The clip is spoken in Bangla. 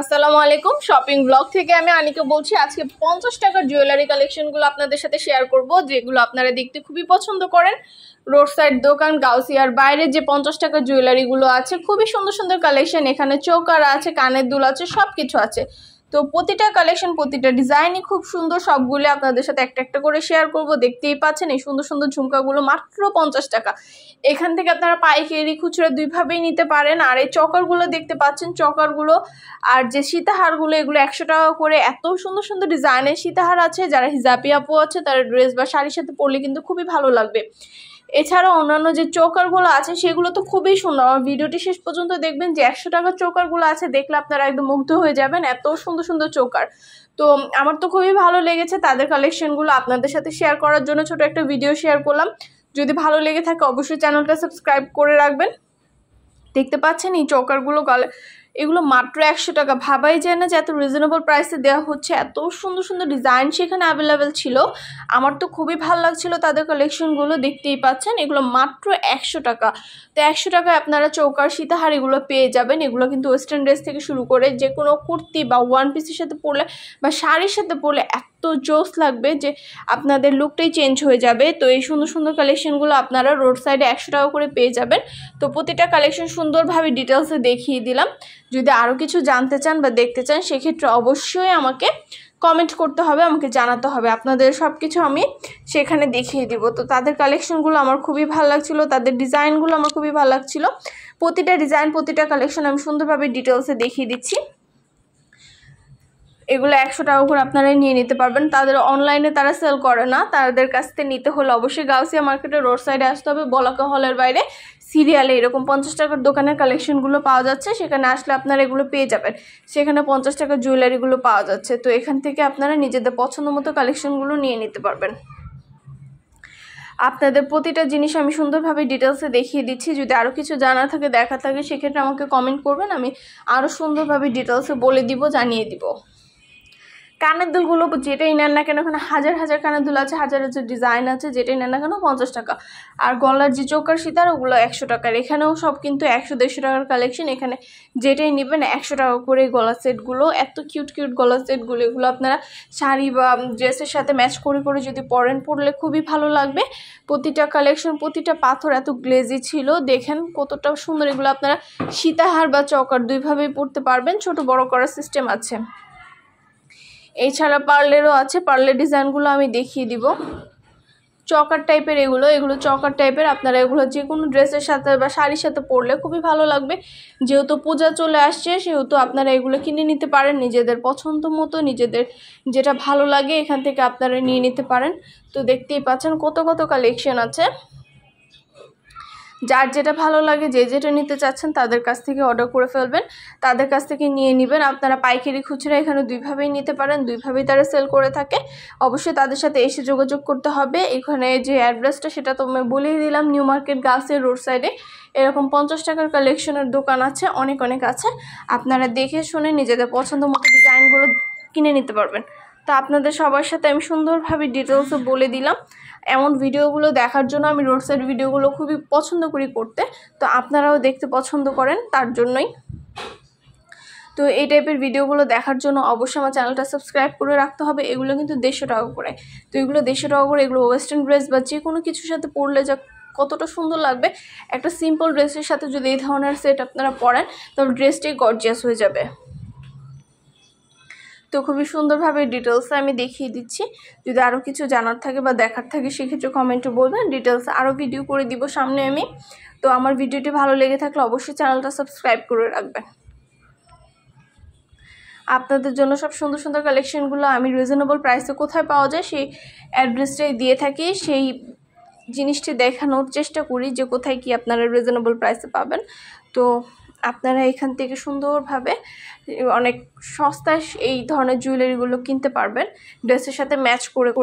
আসসালামু আলাইকুম শপিং ব্লগ থেকে আমি আনিকা বলছি আজকে পঞ্চাশ টাকার জুয়েলারি কালেকশনগুলো আপনাদের সাথে শেয়ার করব যেগুলো আপনারা দেখতে খুবই পছন্দ করেন রোড সাইড দোকান গাউসিয়ার বাইরে যে পঞ্চাশ টাকার জুয়েলারিগুলো আছে খুবই সুন্দর সুন্দর কালেকশন এখানে চৌকার আছে কানের দুল আছে সব কিছু আছে তো প্রতিটা কালেকশন প্রতিটা ডিজাইনই খুব সুন্দর সবগুলো আপনাদের সাথে একটা একটা করে শেয়ার করব দেখতেই পাচ্ছেন এই সুন্দর সুন্দর ঝুমকাগুলো মাত্র পঞ্চাশ টাকা এখান থেকে আপনারা পাইকারি খুচরা দুইভাবেই নিতে পারেন আর এই চকারগুলো দেখতে পাচ্ছেন চকারগুলো আর যে সীতাহারগুলো এগুলো একশো টাকা করে এত সুন্দর সুন্দর ডিজাইনের সীতাহার আছে যারা হিজাপি আপু আছে তারা ড্রেস বা শাড়ির সাথে পরলে কিন্তু খুবই ভালো লাগবে এছাড়া অন্যান্য যে চোকারগুলো আছে সেগুলো তো খুবই সুন্দর আমার ভিডিওটি শেষ পর্যন্ত দেখবেন যে একশো টাকার চোকারগুলো আছে দেখলে আপনারা একদম মুগ্ধ হয়ে যাবেন এত সুন্দর সুন্দর চোকার তো আমার তো খুবই ভালো লেগেছে তাদের কালেকশনগুলো আপনাদের সাথে শেয়ার করার জন্য ছোট একটা ভিডিও শেয়ার করলাম যদি ভালো লেগে থাকে অবশ্যই চ্যানেলটা সাবস্ক্রাইব করে রাখবেন দেখতে পাচ্ছেন এই চোকারগুলো কালে এগুলো মাত্র একশো টাকা ভাবাই যায় না যে এত রিজনেবল প্রাইসে দেওয়া হচ্ছে এত সুন্দর সুন্দর ডিজাইন সেখানে অ্যাভেলেবেল ছিল আমার তো খুবই ভালো লাগছিল তাদের কালেকশনগুলো দেখতেই পাচ্ছেন এগুলো মাত্র একশো টাকা তো একশো টাকায় আপনারা চৌকার সীতাহার এগুলো পেয়ে যাবেন এগুলো কিন্তু ওয়েস্টার্ন ড্রেস থেকে শুরু করে যে কোনো কুর্তি বা ওয়ান পিসের সাথে পরলে বা শাড়ির সাথে পরলে এত এত জোস লাগবে যে আপনাদের লুকটাই চেঞ্জ হয়ে যাবে তো এই সুন্দর সুন্দর কালেকশনগুলো আপনারা রোড সাইডে একশো টাকা করে পেয়ে যাবেন তো প্রতিটা কালেকশন সুন্দরভাবে ডিটেলসে দেখিয়ে দিলাম যদি আরও কিছু জানতে চান বা দেখতে চান সেক্ষেত্রে অবশ্যই আমাকে কমেন্ট করতে হবে আমাকে জানাতে হবে আপনাদের সব কিছু আমি সেখানে দেখিয়ে দিব তো তাদের কালেকশনগুলো আমার খুবই ভালো লাগছিল তাদের ডিজাইনগুলো আমার খুবই ভালো লাগছিল প্রতিটা ডিজাইন প্রতিটা কালেকশন আমি সুন্দরভাবে ডিটেলসে দেখিয়ে দিচ্ছি এগুলো একশো টাকা করে আপনারা নিয়ে নিতে পারবেন তাদের অনলাইনে তারা সেল করে না তাদের কাছ থেকে নিতে হলে অবশ্যই গাউসিয়া মার্কেটের রোড সাইডে আসতে হবে বলাকা হলের বাইরে সিরিয়ালে এরকম পঞ্চাশ টাকার দোকানের কালেকশনগুলো পাওয়া যাচ্ছে সেখানে আসলে আপনারা এগুলো পেয়ে যাবেন সেখানে পঞ্চাশ টাকার জুয়েলারিগুলো পাওয়া যাচ্ছে তো এখান থেকে আপনারা নিজেদের পছন্দ মতো কালেকশনগুলো নিয়ে নিতে পারবেন আপনাদের প্রতিটা জিনিস আমি সুন্দরভাবে ডিটেলসে দেখিয়ে দিচ্ছি যদি আরও কিছু জানা থাকে দেখা থাকে সেক্ষেত্রে আমাকে কমেন্ট করবেন আমি আরও সুন্দরভাবে ডিটেলসে বলে দিব জানিয়ে দিব কানের দুলগুলো যেটাই নেন না কেন ওখানে হাজার হাজার কানের দুল আছে হাজার হাজার ডিজাইন আছে যেটাই নেন না কেন পঞ্চাশ টাকা আর গলার যে চৌকার সীতার ওগুলো একশো টাকার এখানেও সব কিন্তু একশো দেড়শো টাকার কালেকশন এখানে যেটাই নেবেন একশো টাকা করে গলা সেটগুলো এত কিউট কিউট গলা সেটগুলো এগুলো আপনারা শাড়ি বা ড্রেসের সাথে ম্যাচ করে করে যদি পরেন পরলে খুবই ভালো লাগবে প্রতিটা কালেকশন প্রতিটা পাথর এত গ্লেজি ছিল দেখেন কতটা সুন্দর এগুলো আপনারা সীতাহার বা চকার দুইভাবেই পরতে পারবেন ছোট বড় করার সিস্টেম আছে এছাড়া পার্লেরও আছে পার্লের ডিজাইনগুলো আমি দেখিয়ে দিব চকার টাইপের এগুলো এগুলো চকার টাইপের আপনারা এগুলো যে কোনো ড্রেসের সাথে বা শাড়ির সাথে পরলে খুবই ভালো লাগবে যেহেতু পূজা চলে আসছে সেহেতু আপনারা এগুলো কিনে নিতে পারেন নিজেদের পছন্দ মতো নিজেদের যেটা ভালো লাগে এখান থেকে আপনারা নিয়ে নিতে পারেন তো দেখতেই পাচ্ছেন কত কত কালেকশন আছে যার যেটা ভালো লাগে যে যেটা নিতে চাচ্ছেন তাদের কাছ থেকে অর্ডার করে ফেলবেন তাদের কাছ থেকে নিয়ে নেবেন আপনারা পাইকারি খুচরা এখানে দুইভাবেই নিতে পারেন দুইভাবেই তারা সেল করে থাকে অবশ্যই তাদের সাথে এসে যোগাযোগ করতে হবে এখানে যে অ্যাড্রেসটা সেটা তো বলেই দিলাম নিউ মার্কেট গাছের রোড সাইডে এরকম পঞ্চাশ টাকার কালেকশনের দোকান আছে অনেক অনেক আছে আপনারা দেখে শুনে নিজেদের পছন্দ মতো ডিজাইনগুলো কিনে নিতে পারবেন তো আপনাদের সবার সাথে আমি সুন্দরভাবে ডিটেলসে বলে দিলাম এমন ভিডিওগুলো দেখার জন্য আমি রোড সাইড ভিডিওগুলো খুবই পছন্দ করি করতে তো আপনারাও দেখতে পছন্দ করেন তার জন্যই তো এই টাইপের ভিডিওগুলো দেখার জন্য অবশ্যই আমার চ্যানেলটা সাবস্ক্রাইব করে রাখতে হবে এগুলো কিন্তু দেড়শো টাকা করে তো এগুলো দেড়শো টাকা করে এগুলো ওয়েস্টার্ন ড্রেস বা যে কোনো কিছুর সাথে পরলে যা কতটা সুন্দর লাগবে একটা সিম্পল ড্রেসের সাথে যদি এই ধরনের সেট আপনারা পরেন তাহলে ড্রেসটি গর্জিয়াস হয়ে যাবে তো খুবই সুন্দরভাবে ডিটেলস আমি দেখিয়ে দিচ্ছি যদি আরও কিছু জানার থাকে বা দেখার থাকে সেক্ষেত্রে কমেন্টে বলবেন ডিটেলস আরও ভিডিও করে দিব সামনে আমি তো আমার ভিডিওটি ভালো লেগে থাকলে অবশ্যই চ্যানেলটা সাবস্ক্রাইব করে রাখবেন আপনাদের জন্য সব সুন্দর সুন্দর কালেকশনগুলো আমি রিজনেবল প্রাইসে কোথায় পাওয়া যায় সেই অ্যাড্রেসটাই দিয়ে থাকি সেই জিনিসটি দেখানোর চেষ্টা করি যে কোথায় কি আপনারা রিজনেবল প্রাইসে পাবেন তো আপনারা এখান থেকে সুন্দরভাবে অনেক সস্তায় এই ধরনের জুয়েলারিগুলো কিনতে পারবেন ড্রেসের সাথে ম্যাচ করে করে